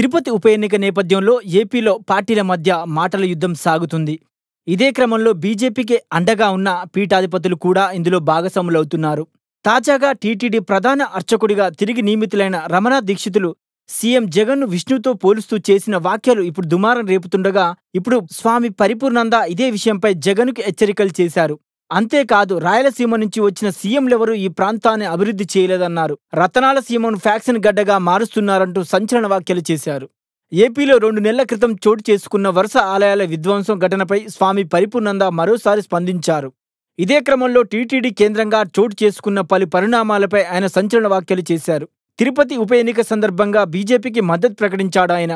తిరుపతి ఉప ఎన్నిక నేపథ్యంలో ఏపీలో పార్టీల మధ్య మాటల యుద్ధం సాగుతుంది ఇదే క్రమంలో బీజేపీకి అండగా ఉన్న పీఠాధిపతులు కూడా ఇందులో భాగస్వాములవుతున్నారు తాజాగా టీటీడీ ప్రధాన అర్చకుడిగా తిరిగి నియమితులైన రమణ దీక్షితులు సీఎం జగన్ను విష్ణుతో పోలుస్తూ చేసిన వ్యాఖ్యలు ఇప్పుడు దుమారం రేపుతుండగా ఇప్పుడు స్వామి పరిపూర్ణంద ఇదే విషయంపై జగన్కు హెచ్చరికలు చేశారు అంతేకాదు రాయలసీమ నుంచి వచ్చిన సీఎంలెవరూ ఈ ప్రాంతాన్ని అభివృద్ధి చేయలేదన్నారు రతనాల సీమను ఫ్యాక్షన్ గడ్డగా మారుస్తున్నారంటూ సంచలన వ్యాఖ్యలు చేశారు ఏపీలో రెండు నెలల క్రితం చోటు చేసుకున్న వరుస ఆలయాల విధ్వంసం ఘటనపై స్వామి పరిపూర్ణంద మరోసారి స్పందించారు ఇదే క్రమంలో టీటీడీ కేంద్రంగా చోటు చేసుకున్న పలు పరిణామాలపై ఆయన సంచలన వ్యాఖ్యలు చేశారు తిరుపతి ఉప ఎన్నిక సందర్భంగా బీజేపీకి మద్దతు ప్రకటించాడు ఆయన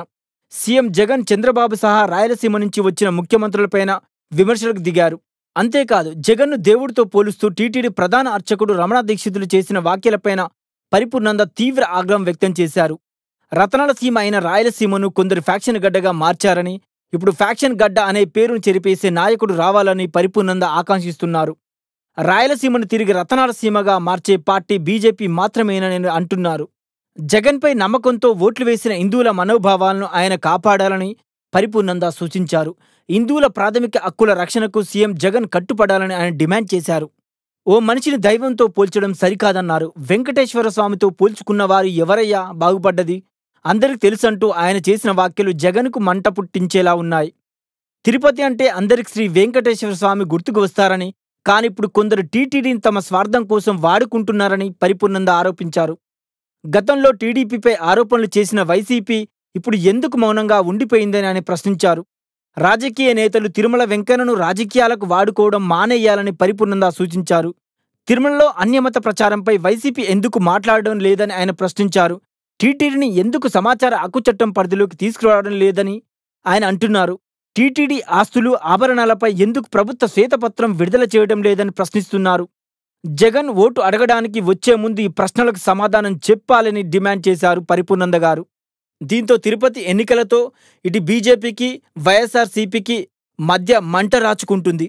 సీఎం జగన్ చంద్రబాబు సహా రాయలసీమ నుంచి వచ్చిన ముఖ్యమంత్రులపైన విమర్శలకు దిగారు అంతేకాదు జగన్ను దేవుడితో పోలుస్తూ టీటీడీ ప్రధాన అర్చకుడు రమణ దీక్షితులు చేసిన వ్యాఖ్యలపైన పరిపూర్ణంద తీవ్ర ఆగ్రహం వ్యక్తం చేశారు రతనాల సీమ అయిన రాయలసీమను కొందరు ఫ్యాక్షన్ గడ్డగా మార్చారని ఇప్పుడు ఫ్యాక్షన్ గడ్డ అనే పేరును చెరిపేసే నాయకుడు రావాలని పరిపూర్ణంద ఆకాంక్షిస్తున్నారు రాయలసీమను తిరిగి రతనాల సీమగా మార్చే పార్టీ బీజేపీ మాత్రమేనని అంటున్నారు జగన్పై నమ్మకంతో ఓట్లు వేసిన హిందువుల మనోభావాలను ఆయన కాపాడాలని పరిపూర్ణంద సూచించారు హిందువుల ప్రాథమిక హక్కుల రక్షణకు సీఎం జగన్ కట్టుపడాలని ఆయన డిమాండ్ చేశారు ఓ మనిషిని దైవంతో పోల్చడం సరికాదన్నారు వెంకటేశ్వర స్వామితో పోల్చుకున్న వారు ఎవరయ్యా బాగుపడ్డది అందరికి తెలుసంటూ ఆయన చేసిన వాక్యలు జగన్కు మంట పుట్టించేలా ఉన్నాయి తిరుపతి అంటే అందరికి శ్రీ వెంకటేశ్వర స్వామి గుర్తుకు వస్తారని కానిప్పుడు కొందరు టీటీడీని తమ స్వార్థం కోసం వాడుకుంటున్నారని పరిపూర్ణంద ఆరోపించారు గతంలో టీడీపీపై ఆరోపణలు చేసిన వైసీపీ ఇప్పుడు ఎందుకు మౌనంగా ఉండిపోయిందని ఆయన ప్రశ్నించారు రాజకీయ నేతలు తిరుమల వెంకన్నను రాజకీయాలకు వాడుకోవడం మానేయాలని పరిపూర్ణంగా సూచించారు తిరుమలలో అన్యమత ప్రచారంపై వైసీపీ ఎందుకు మాట్లాడడం లేదని ఆయన ప్రశ్నించారు టీటీడీని ఎందుకు సమాచార హక్కు చట్టం పరిధిలోకి తీసుకురావడం లేదని ఆయన అంటున్నారు టీటీడీ ఆస్తులు ఆభరణాలపై ఎందుకు ప్రభుత్వ శ్వేతపత్రం విడుదల చేయడం లేదని ప్రశ్నిస్తున్నారు జగన్ ఓటు అడగడానికి వచ్చే ముందు ఈ ప్రశ్నలకు సమాధానం చెప్పాలని డిమాండ్ చేశారు పరిపూర్ణంద గారు దీంతో తిరుపతి ఎన్నికలతో ఇటు బీజేపీకి వైఎస్ఆర్సీపీకి మధ్య మంట రాచుకుంటుంది